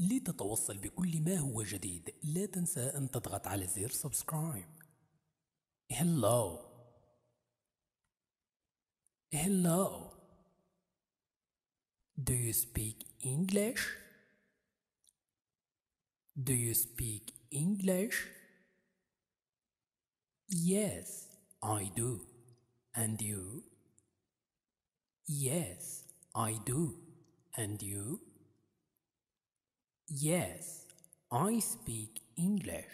لتتوصل بكل ما هو جديد لا تنسى أن تضغط على زر سبسكرايب هلو هلو Do you speak English? Do you speak English? Yes, I do. And you? Yes, I do. And you? Yes, I speak English.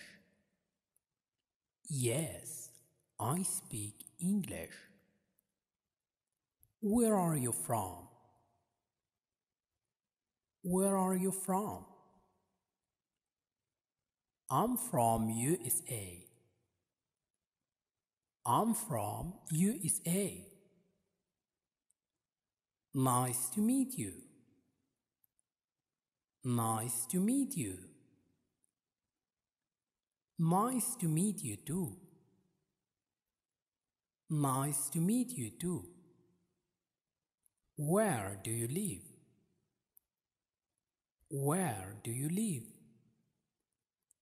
Yes, I speak English. Where are you from? Where are you from? I'm from USA. I'm from USA. Nice to meet you. Nice to meet you. Nice to meet you too. Nice to meet you too. Where do you live? Where do you live?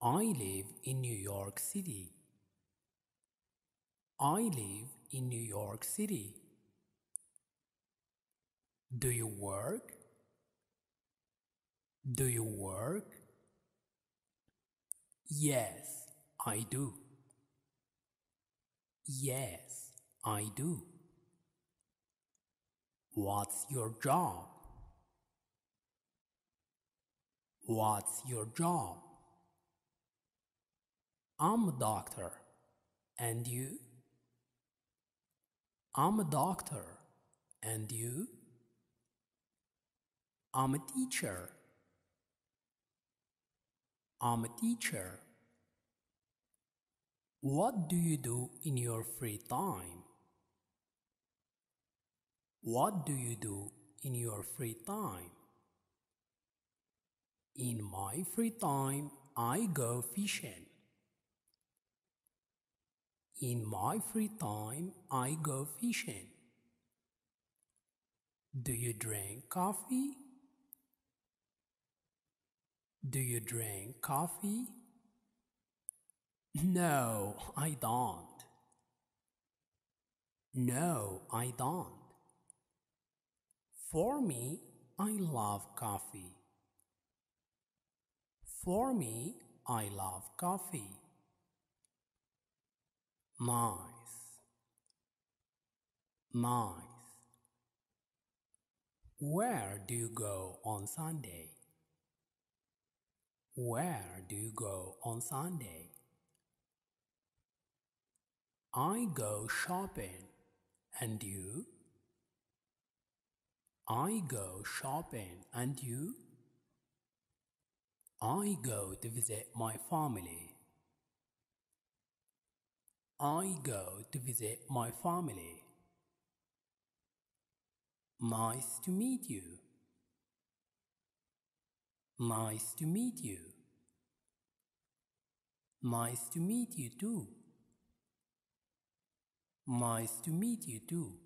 I live in New York City. I live in New York City. Do you work? Do you work? Yes, I do. Yes, I do. What's your job? What's your job? I'm a doctor. And you? I'm a doctor. And you? I'm a teacher. I'm a teacher. What do you do in your free time? What do you do in your free time? In my free time, I go fishing. In my free time, I go fishing. Do you drink coffee? Do you drink coffee? No, I don't. No, I don't. For me, I love coffee. For me, I love coffee. Nice. Nice. Where do you go on Sunday? Where do you go on Sunday? I go shopping. And you? I go shopping. And you? I go to visit my family. I go to visit my family. Nice to meet you. Nice to meet you. Nice to meet you too. Nice to meet you too.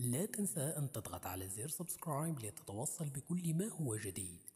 لا تنسى أن تضغط على زر سبسكرايب لتتوصل بكل ما هو جديد.